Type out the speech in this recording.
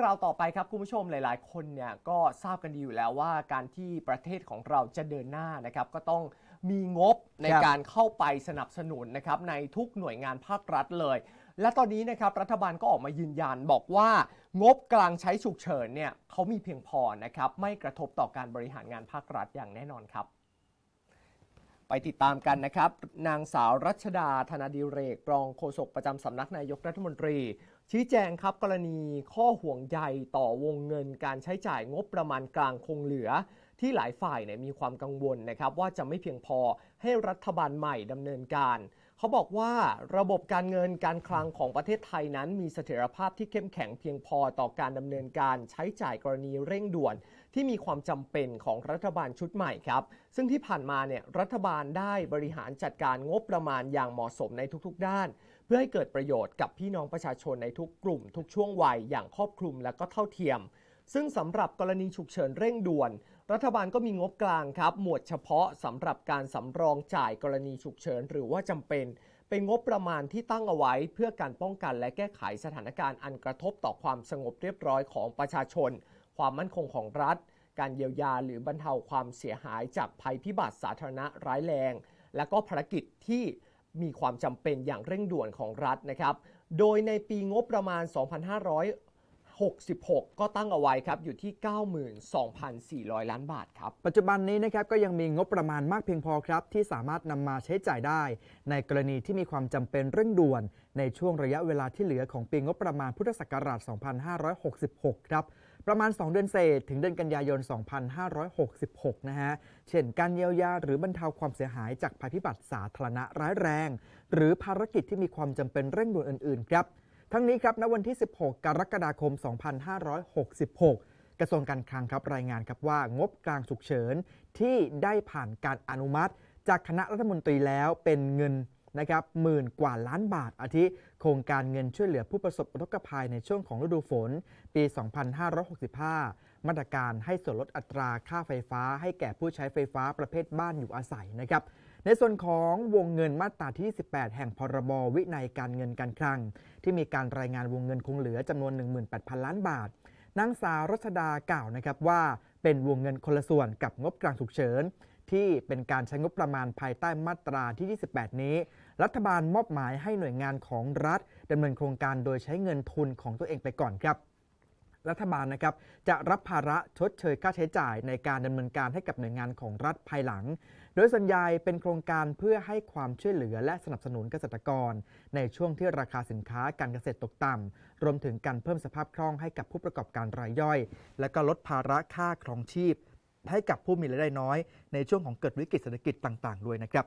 รื่องราวต่อไปครับคุณผู้ชมหลายๆ คนเนี่ยก็ทราบกันดีอยู่แล้วว่า การที่ประเทศของเราจะเดินหน้านะครับก็ต้องมีงบในการเข้าไปสนับสนุนนะครับในทุกหน่วยงานภาครัฐเลย และตอนนี้นะครับรัฐบาลก็ออกมายืนยันบอกว่างบกลางใช้ฉุกเฉินเนี่ยเขามีเพียงพอนะครับไม่กระทบต่อการบริหารงานภาครัฐอย่างแน่นอนครับ ไปติดตามกันนะครับนางสาวรัชดาธนาดิเรกรองโฆษกประจำสำนักนายกรัฐมนตรีชี้แจงครับกรณีข้อห่วงใยต่อวงเงินการใช้จ่ายงบประมาณกลางคงเหลือ ที่หลายฝ่ายเนี่ยมีความกังวลนะครับว่าจะไม่เพียงพอให้รัฐบาลใหม่ดำเนินการ เขาบอกว่าระบบการเงินการคลังของประเทศไทยนั้น มีเสถียรภาพที่เข้มแข็งเพียงพอต่อการดำเนินการใช้จ่ายกรณีเร่งด่วน ที่มีความจำเป็นของรัฐบาลชุดใหม่ครับซึ่งที่ผ่านมาเนี่ยรัฐบาลได้บริหารจัดการงบประมาณอย่างเหมาะสมในทุกๆ ด้านเพื่อให้เกิดประโยชน์กับพี่น้องประชาชนในทุกกลุ่ม ทุกช่วงวัยอย่างครอบคลุมและก็เท่าเทียม ซึ่งสำหรับกรณีฉุกเฉินเร่งด่วน รัฐบาลก็มีงบกลางครับ หมวดเฉพาะสำหรับการสำรองจ่ายกรณีฉุกเฉินหรือว่าจำเป็น เป็นงบประมาณที่ตั้งเอาไว้ เพื่อการป้องกันและแก้ไขสถานการณ์อันกระทบต่อความสงบเรียบร้อยของประชาชน ความมั่นคงของรัฐ การเยียวยาหรือบรรเทาความเสียหายจากภัยพิบัติสาธารณะร้ายแรง และก็ภารกิจที่มีความจำเป็นอย่างเร่งด่วนของรัฐนะครับ โดยในปีงบประมาณ 2,566 ก็ตั้งเอาไว้ครับอยู่ที่ 92,400 ล้านบาทครับ ปัจจุบันนี้นะครับก็ยังมีงบประมาณมากเพียงพอครับที่สามารถนำมาใช้จ่ายได้ ในกรณีที่มีความจำเป็นเร่งด่วนในช่วงระยะเวลาที่เหลือของปีงบประมาณพุทธศักราช 2566 ครับประมาณ 2 เดือนเศษ ถึงเดือนกันยายน 2566นะฮะเช่นการเยียวยาหรือบรรเทาความเสียหายจากภัยพิบัติสาธารณะร้ายแรง หรือภารกิจที่มีความจำเป็นเร่งด่วนอื่น ๆ ครับ ทั้งนี้ครับณวันที่ 16กรกฎาคม 2566ระทรวงการคลังครับรายงานครับว่างบกลางฉุกเฉินที่ได้ผ่านการอนุมัติจากคณะรัฐมนตรีแล้วเป็นเงินนะครับหมื่นกว่าล้านบาทอาทิโครงการเงินช่วยเหลือผู้ประสบอุทกภัยในช่วงของฤดูฝน ปี 2565 มาตรการให้ส่วนลดอัตราค่าไฟฟ้า ให้แก่ผู้ใช้ไฟฟ้าประเภทบ้านอยู่อาศัยนะครับในส่วนของวงเงินมาตราที่ 18 แห่งพรบวินัยการเงินการคลังที่มีการรายงานวงเงินคงเหลือจำนวน 18,000ล้านบาทนางสาวรัชดากล่าวนะครับว่าเป็นวงเงินคนละส่วนกับงบกลางฉุกเฉิน ที่เป็นการใช้งบประมาณภายใต้มาตราที่28นี้ รัฐบาลมอบหมายให้หน่วยงานของรัฐดำเนินโครงการโดยใช้เงินทุนของตัวเองไปก่อนครับรัฐบาลนะครับจะรับภาระชดเชยค่าใช้จ่ายในการดำเนินการให้กับหน่วยงานของรัฐภายหลัง โดยสัญญาเป็นโครงการเพื่อให้ความช่วยเหลือและสนับสนุนเกษตรกรในช่วงที่ราคาสินค้าการเกษตรตกต่ำ รวมถึงการเพิ่มสภาพคล่องให้กับผู้ประกอบการรายย่อย และก็ลดภาระค่าครองชีพ ให้กับผู้มีรายได้น้อย ในช่วงของเกิดวิกฤตเศรษฐกิจต่าง ๆด้วยนะครับ